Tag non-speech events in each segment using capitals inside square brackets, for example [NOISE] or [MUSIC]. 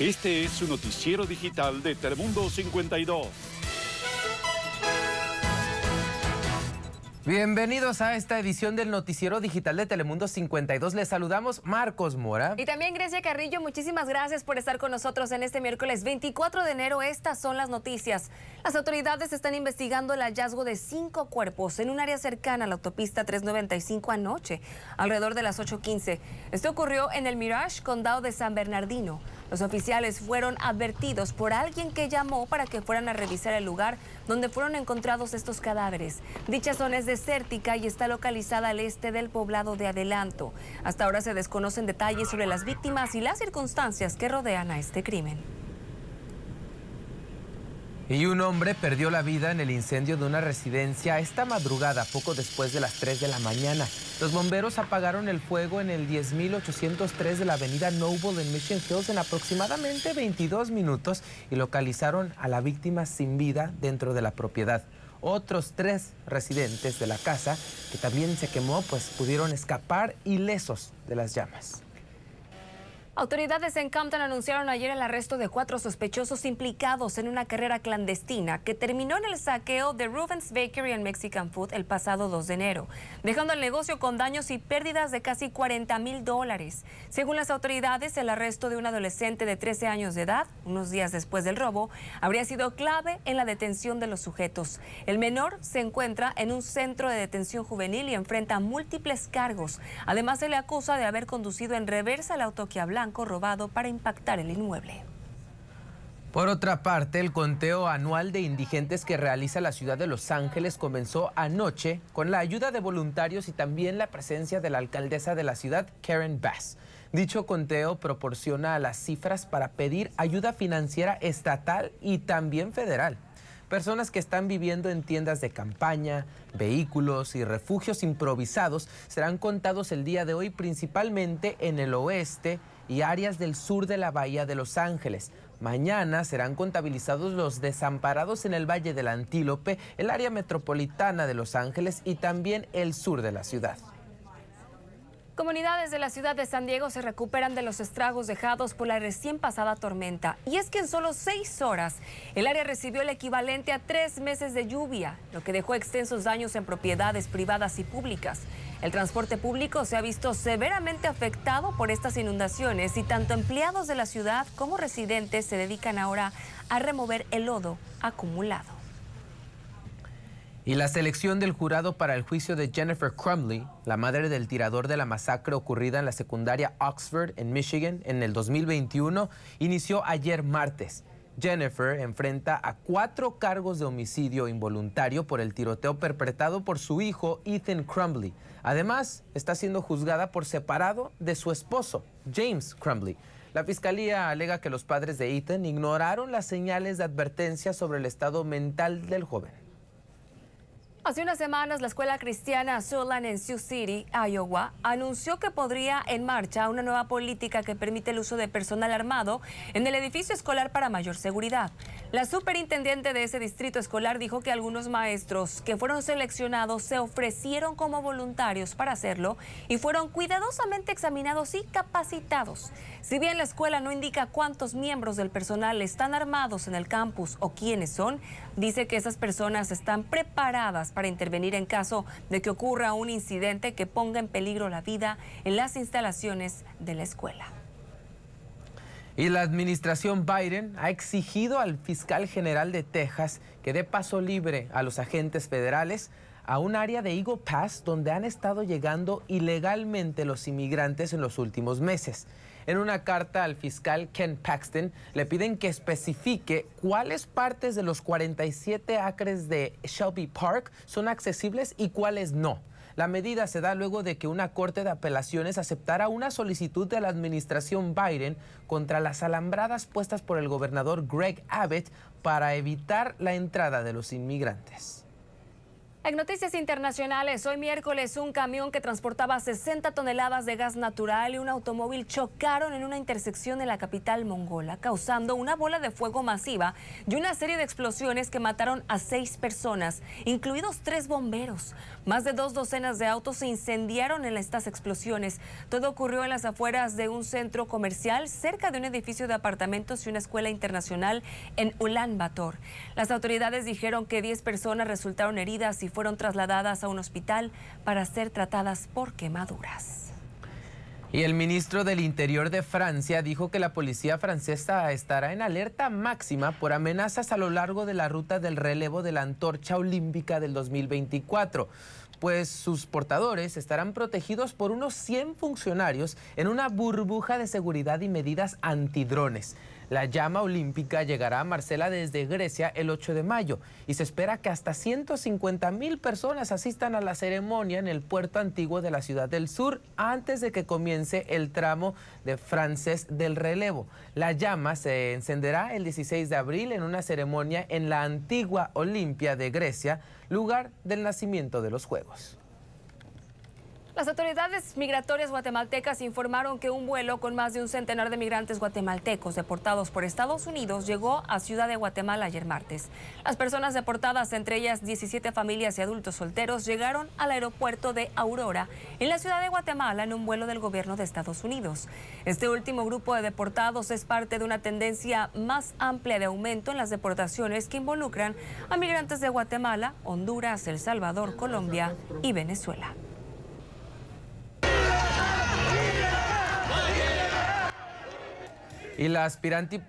Este es su noticiero digital de Telemundo 52. Bienvenidos a esta edición del Noticiero Digital de Telemundo 52. Les saludamos Marcos Mora. Y también Grecia Carrillo, muchísimas gracias por estar con nosotros en este miércoles 24 de enero. Estas son las noticias. Las autoridades están investigando el hallazgo de cinco cuerpos en un área cercana a la autopista 395 anoche, alrededor de las 8.15. Esto ocurrió en el Mirage, condado de San Bernardino. Los oficiales fueron advertidos por alguien que llamó para que fueran a revisar el lugar donde fueron encontrados estos cadáveres. Dicha zona es desértica y está localizada al este del poblado de Adelanto. Hasta ahora se desconocen detalles sobre las víctimas y las circunstancias que rodean a este crimen. Y un hombre perdió la vida en el incendio de una residencia esta madrugada, poco después de las 3 de la mañana. Los bomberos apagaron el fuego en el 10.803 de la avenida Noble en Mission Hills en aproximadamente 22 minutos y localizaron a la víctima sin vida dentro de la propiedad. Otros tres residentes de la casa, que también se quemó, pues pudieron escapar ilesos de las llamas. Autoridades en Campton anunciaron ayer el arresto de cuatro sospechosos implicados en una carrera clandestina que terminó en el saqueo de Rubens Bakery and Mexican Food el pasado 2 de enero, dejando el negocio con daños y pérdidas de casi 40 mil dólares. Según las autoridades, el arresto de un adolescente de 13 años de edad, unos días después del robo, habría sido clave en la detención de los sujetos. El menor se encuentra en un centro de detención juvenil y enfrenta múltiples cargos. Además, se le acusa de haber conducido en reversa el auto que corrobado para impactar el inmueble. Por otra parte, el conteo anual de indigentes que realiza la ciudad de Los Ángeles comenzó anoche con la ayuda de voluntarios y también la presencia de la alcaldesa de la ciudad, Karen Bass. Dicho conteo proporciona las cifras para pedir ayuda financiera estatal y también federal. Personas que están viviendo en tiendas de campaña, vehículos y refugios improvisados serán contados el día de hoy principalmente en el oeste y áreas del sur de la Bahía de Los Ángeles. Mañana serán contabilizados los desamparados en el Valle del Antílope, el área metropolitana de Los Ángeles y también el sur de la ciudad. Comunidades de la ciudad de San Diego se recuperan de los estragos dejados por la recién pasada tormenta. Y es que en solo seis horas el área recibió el equivalente a tres meses de lluvia, lo que dejó extensos daños en propiedades privadas y públicas. El transporte público se ha visto severamente afectado por estas inundaciones y tanto empleados de la ciudad como residentes se dedican ahora a remover el lodo acumulado. Y la selección del jurado para el juicio de Jennifer Crumley, la madre del tirador de la masacre ocurrida en la secundaria Oxford, en Michigan, en el 2021, inició ayer martes. Jennifer enfrenta a cuatro cargos de homicidio involuntario por el tiroteo perpetrado por su hijo Ethan Crumley. Además, está siendo juzgada por separado de su esposo, James Crumley. La fiscalía alega que los padres de Ethan ignoraron las señales de advertencia sobre el estado mental del joven hace unas semanas, la escuela cristiana Solan en Sioux City, Iowa, anunció que podría en marcha una nueva política que permite el uso de personal armado en el edificio escolar para mayor seguridad. La superintendente de ese distrito escolar dijo que algunos maestros que fueron seleccionados se ofrecieron como voluntarios para hacerlo y fueron cuidadosamente examinados y capacitados. Si bien la escuela no indica cuántos miembros del personal están armados en el campus o quiénes son, dice que esas personas están preparadas para para intervenir en caso de que ocurra un incidente que ponga en peligro la vida en las instalaciones de la escuela. Y la administración Biden ha exigido al fiscal general de Texas que dé paso libre a los agentes federales a un área de Eagle Pass donde han estado llegando ilegalmente los inmigrantes en los últimos meses. En una carta al fiscal Ken Paxton le piden que especifique cuáles partes de los 47 acres de Shelby Park son accesibles y cuáles no. La medida se da luego de que una corte de apelaciones aceptara una solicitud de la administración Biden contra las alambradas puestas por el gobernador Greg Abbott para evitar la entrada de los inmigrantes. En noticias internacionales, hoy miércoles un camión que transportaba 60 toneladas de gas natural y un automóvil chocaron en una intersección en la capital mongola, causando una bola de fuego masiva y una serie de explosiones que mataron a seis personas, incluidos tres bomberos. Más de dos docenas de autos se incendiaron en estas explosiones. Todo ocurrió en las afueras de un centro comercial, cerca de un edificio de apartamentos y una escuela internacional en Ulan Bator. Las autoridades dijeron que 10 personas resultaron heridas y fueron trasladadas a un hospital para ser tratadas por quemaduras. Y el ministro del Interior de Francia dijo que la policía francesa estará en alerta máxima por amenazas a lo largo de la ruta del relevo de la antorcha olímpica del 2024, pues sus portadores estarán protegidos por unos 100 funcionarios en una burbuja de seguridad y medidas antidrones. La llama olímpica llegará a Marcela desde Grecia el 8 de mayo y se espera que hasta 150 mil personas asistan a la ceremonia en el puerto antiguo de la ciudad del sur antes de que comience el tramo de francés del relevo. La llama se encenderá el 16 de abril en una ceremonia en la antigua Olimpia de Grecia, lugar del nacimiento de los Juegos. Las autoridades migratorias guatemaltecas informaron que un vuelo con más de un centenar de migrantes guatemaltecos deportados por Estados Unidos llegó a Ciudad de Guatemala ayer martes. Las personas deportadas, entre ellas 17 familias y adultos solteros, llegaron al aeropuerto de Aurora, en la Ciudad de Guatemala, en un vuelo del gobierno de Estados Unidos. Este último grupo de deportados es parte de una tendencia más amplia de aumento en las deportaciones que involucran a migrantes de Guatemala, Honduras, El Salvador, Colombia y Venezuela. Y la aspirante,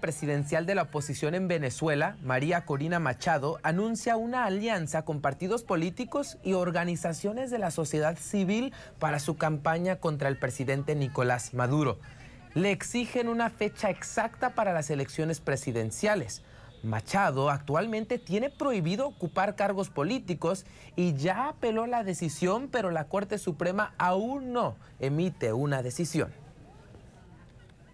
presidencial de la oposición en Venezuela, María Corina Machado, anuncia una alianza con partidos políticos y organizaciones de la sociedad civil para su campaña contra el presidente Nicolás Maduro. Le exigen una fecha exacta para las elecciones presidenciales. Machado actualmente tiene prohibido ocupar cargos políticos y ya apeló la decisión, pero la Corte Suprema aún no emite una decisión.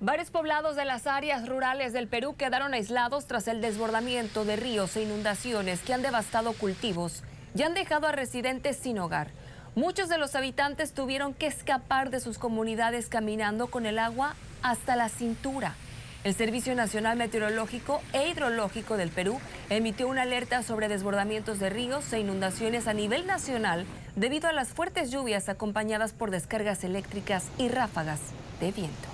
Varios poblados de las áreas rurales del Perú quedaron aislados tras el desbordamiento de ríos e inundaciones que han devastado cultivos y han dejado a residentes sin hogar. Muchos de los habitantes tuvieron que escapar de sus comunidades caminando con el agua hasta la cintura. El Servicio Nacional Meteorológico e Hidrológico del Perú emitió una alerta sobre desbordamientos de ríos e inundaciones a nivel nacional debido a las fuertes lluvias acompañadas por descargas eléctricas y ráfagas de viento.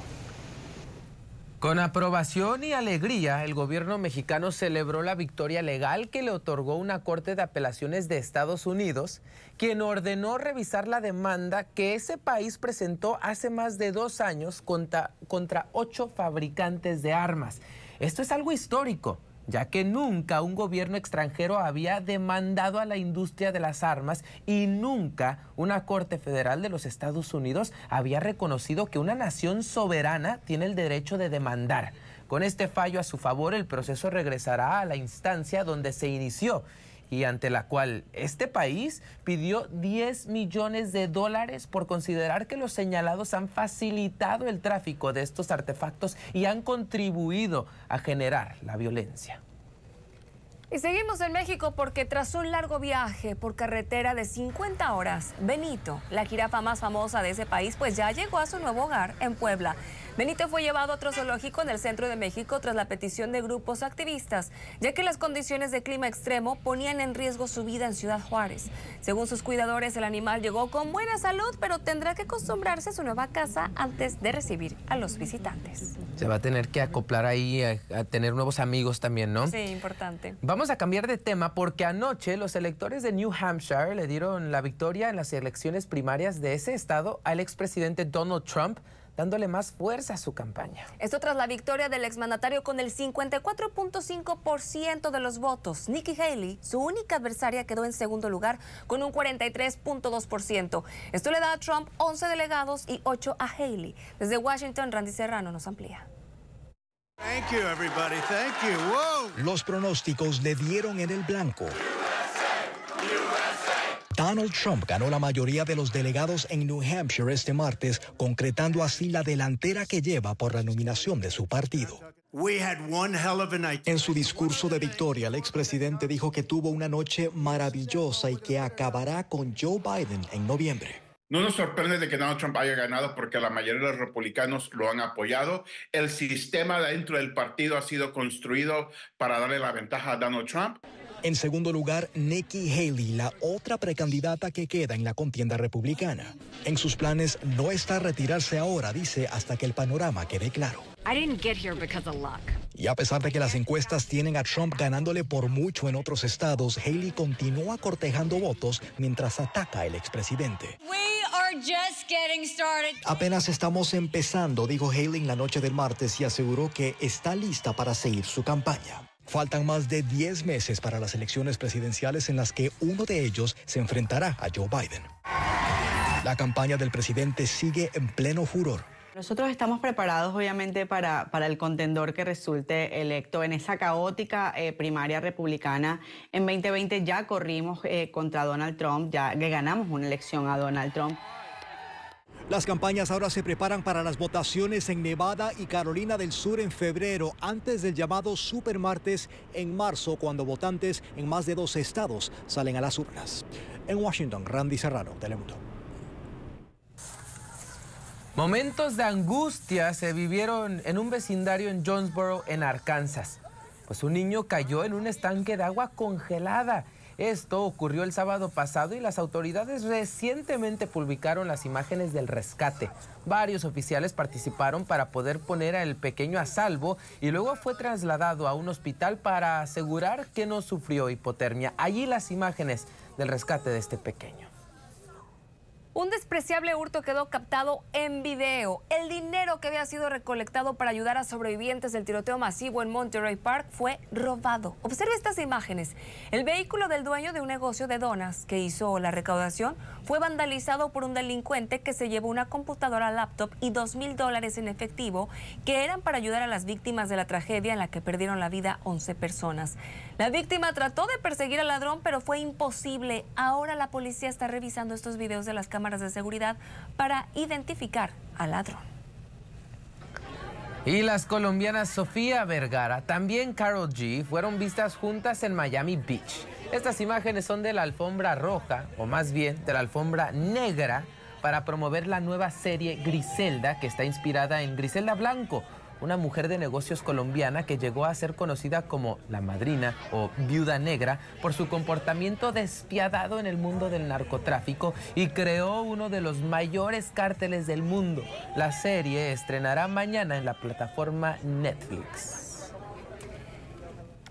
Con aprobación y alegría, el gobierno mexicano celebró la victoria legal que le otorgó una Corte de Apelaciones de Estados Unidos, quien ordenó revisar la demanda que ese país presentó hace más de dos años contra, ocho fabricantes de armas. Esto es algo histórico ya que nunca un gobierno extranjero había demandado a la industria de las armas y nunca una Corte Federal de los Estados Unidos había reconocido que una nación soberana tiene el derecho de demandar. Con este fallo a su favor, el proceso regresará a la instancia donde se inició y ante la cual este país pidió 10 millones de dólares por considerar que los señalados han facilitado el tráfico de estos artefactos y han contribuido a generar la violencia. Y seguimos en México porque tras un largo viaje por carretera de 50 horas, Benito, la jirafa más famosa de ese país, pues ya llegó a su nuevo hogar en Puebla. Benito fue llevado a otro zoológico en el centro de México tras la petición de grupos activistas, ya que las condiciones de clima extremo ponían en riesgo su vida en Ciudad Juárez. Según sus cuidadores, el animal llegó con buena salud, pero tendrá que acostumbrarse a su nueva casa antes de recibir a los visitantes. Se va a tener que acoplar ahí, a, tener nuevos amigos también, ¿no? Sí, importante. Vamos a cambiar de tema porque anoche los electores de New Hampshire le dieron la victoria en las elecciones primarias de ese estado al expresidente Donald Trump dándole más fuerza a su campaña. Esto tras la victoria del exmandatario con el 54.5% de los votos. Nikki Haley, su única adversaria, quedó en segundo lugar con un 43.2%. Esto le da a Trump 11 delegados y 8 a Haley. Desde Washington, Randy Serrano nos amplía. Los pronósticos le dieron en el blanco. Donald Trump ganó la mayoría de los delegados en New Hampshire este martes, concretando así la delantera que lleva por la nominación de su partido. En su discurso de victoria, el expresidente dijo que tuvo una noche maravillosa y que acabará con Joe Biden en noviembre. No nos sorprende de que Donald Trump haya ganado porque la mayoría de los republicanos lo han apoyado. El sistema dentro del partido ha sido construido para darle la ventaja a Donald Trump. En segundo lugar, Nikki Haley, la otra precandidata que queda en la contienda republicana. En sus planes no está retirarse ahora, dice, hasta que el panorama quede claro. I Y a pesar de que las encuestas tienen a Trump ganándole por mucho en otros estados, Haley continúa cortejando votos mientras ataca al expresidente. Apenas estamos empezando, dijo Haley la noche del martes y aseguró que está lista para seguir su campaña. Faltan más de 10 meses para las elecciones presidenciales en las que uno de ellos se enfrentará a Joe Biden. La campaña del presidente sigue en pleno furor. Nosotros estamos preparados, obviamente, para, para, el contendor que resulte electo. En esa caótica eh, primaria republicana, en 2020 ya corrimos eh, contra Donald Trump, ya ganamos una elección a Donald Trump. Las campañas ahora se preparan para las votaciones en Nevada y Carolina del Sur en febrero, antes del llamado Supermartes en marzo, cuando votantes en más de dos estados salen a las urnas. En Washington, Randy Serrano, Telemundo. Momentos de angustia se vivieron en un vecindario en Jonesboro, en Arkansas. Pues un niño cayó en un estanque de agua congelada esto ocurrió el sábado pasado y las autoridades recientemente publicaron las imágenes del rescate. Varios oficiales participaron para poder poner al pequeño a salvo y luego fue trasladado a un hospital para asegurar que no sufrió hipotermia. Allí las imágenes del rescate de este pequeño. Un despreciable hurto quedó captado en video. El dinero que había sido recolectado para ayudar a sobrevivientes del tiroteo masivo en Monterey Park fue robado. Observe estas imágenes. El vehículo del dueño de un negocio de donas que hizo la recaudación fue vandalizado por un delincuente que se llevó una computadora laptop y dos mil dólares en efectivo que eran para ayudar a las víctimas de la tragedia en la que perdieron la vida 11 personas. La víctima trató de perseguir al ladrón, pero fue imposible. Ahora la policía está revisando estos videos de las cámaras de seguridad para identificar al ladrón. Y las colombianas Sofía Vergara, también Carol G, fueron vistas juntas en Miami Beach. Estas imágenes son de la alfombra roja, o más bien de la alfombra negra, para promover la nueva serie Griselda, que está inspirada en Griselda Blanco, una mujer de negocios colombiana que llegó a ser conocida como la madrina o viuda negra por su comportamiento despiadado en el mundo del narcotráfico y creó uno de los mayores cárteles del mundo. La serie estrenará mañana en la plataforma Netflix.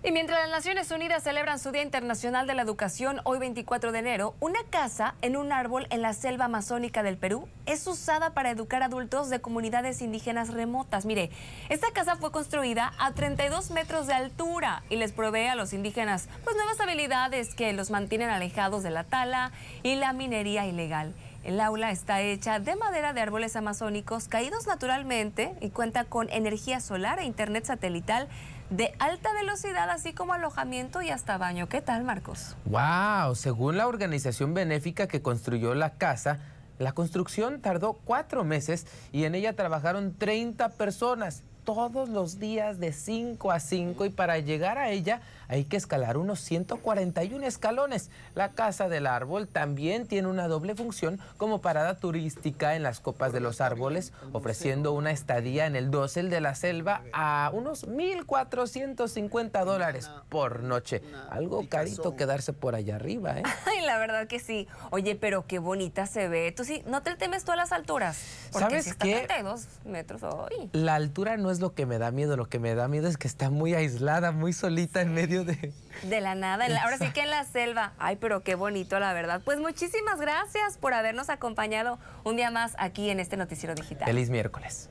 Y mientras las Naciones Unidas celebran su Día Internacional de la Educación hoy 24 de enero, una casa en un árbol en la selva amazónica del Perú es usada para educar adultos de comunidades indígenas remotas. Mire, esta casa fue construida a 32 metros de altura y les provee a los indígenas pues, nuevas habilidades que los mantienen alejados de la tala y la minería ilegal. El aula está hecha de madera de árboles amazónicos caídos naturalmente y cuenta con energía solar e internet satelital de alta velocidad, así como alojamiento y hasta baño. ¿Qué tal, Marcos? ¡Wow! Según la organización benéfica que construyó la casa, la construcción tardó cuatro meses y en ella trabajaron 30 personas todos los días de 5 a 5 y para llegar a ella hay que escalar unos 141 escalones. La Casa del Árbol también tiene una doble función como parada turística en las copas de los árboles, ofreciendo una estadía en el dosel de la selva a unos 1.450 dólares por noche. Algo carito quedarse por allá arriba, ¿eh? [LAUGHS] Ay, la verdad que sí. Oye, pero qué bonita se ve. Tú sí, no te temes tú a las alturas. ¿Sabes qué? metros hoy. La altura no es lo que me da miedo. Lo que me da miedo es que está muy aislada, muy solita en medio de... De la nada, ahora sí que en la selva. Ay, pero qué bonito, la verdad. Pues muchísimas gracias por habernos acompañado un día más aquí en este Noticiero Digital. Feliz miércoles.